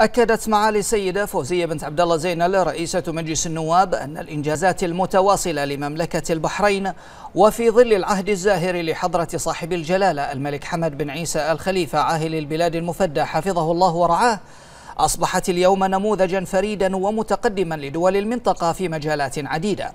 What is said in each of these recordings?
أكدت معالي السيدة فوزية بنت عبد الله زينل رئيسة مجلس النواب أن الإنجازات المتواصلة لمملكة البحرين وفي ظل العهد الزاهر لحضرة صاحب الجلالة الملك حمد بن عيسى الخليفة عاهل البلاد المفدى حفظه الله ورعاه أصبحت اليوم نموذجا فريدا ومتقدما لدول المنطقة في مجالات عديدة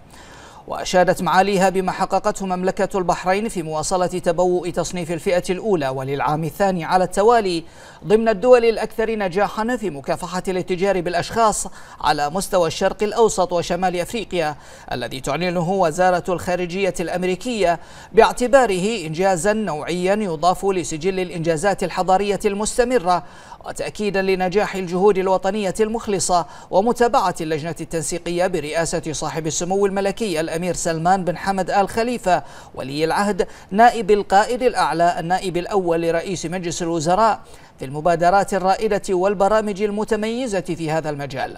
وأشادت معاليها بما حققته مملكة البحرين في مواصلة تبوء تصنيف الفئة الأولى وللعام الثاني على التوالي ضمن الدول الأكثر نجاحا في مكافحة الاتجار بالأشخاص على مستوى الشرق الأوسط وشمال أفريقيا الذي تعلنه وزارة الخارجية الأمريكية باعتباره إنجازا نوعيا يضاف لسجل الإنجازات الحضارية المستمرة وتأكيدا لنجاح الجهود الوطنية المخلصة ومتابعة اللجنة التنسيقية برئاسة صاحب السمو الملكي الأمريكي الأمير سلمان بن حمد آل خليفة ولي العهد نائب القائد الأعلى النائب الأول لرئيس مجلس الوزراء في المبادرات الرائدة والبرامج المتميزة في هذا المجال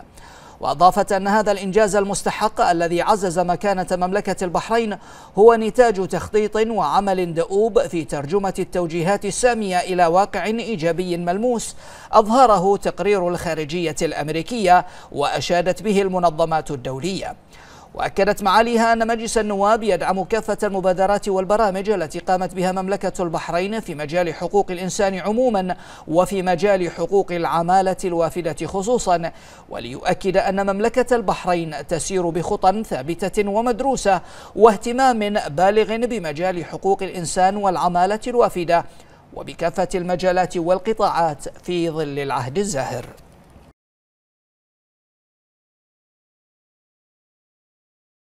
وأضافت أن هذا الإنجاز المستحق الذي عزز مكانة مملكة البحرين هو نتاج تخطيط وعمل دؤوب في ترجمة التوجيهات السامية إلى واقع إيجابي ملموس أظهره تقرير الخارجية الأمريكية وأشادت به المنظمات الدولية وأكدت معاليها أن مجلس النواب يدعم كافة المبادرات والبرامج التي قامت بها مملكة البحرين في مجال حقوق الإنسان عموما وفي مجال حقوق العمالة الوافدة خصوصا وليؤكد أن مملكة البحرين تسير بخطى ثابتة ومدروسة واهتمام بالغ بمجال حقوق الإنسان والعمالة الوافدة وبكافة المجالات والقطاعات في ظل العهد الزاهر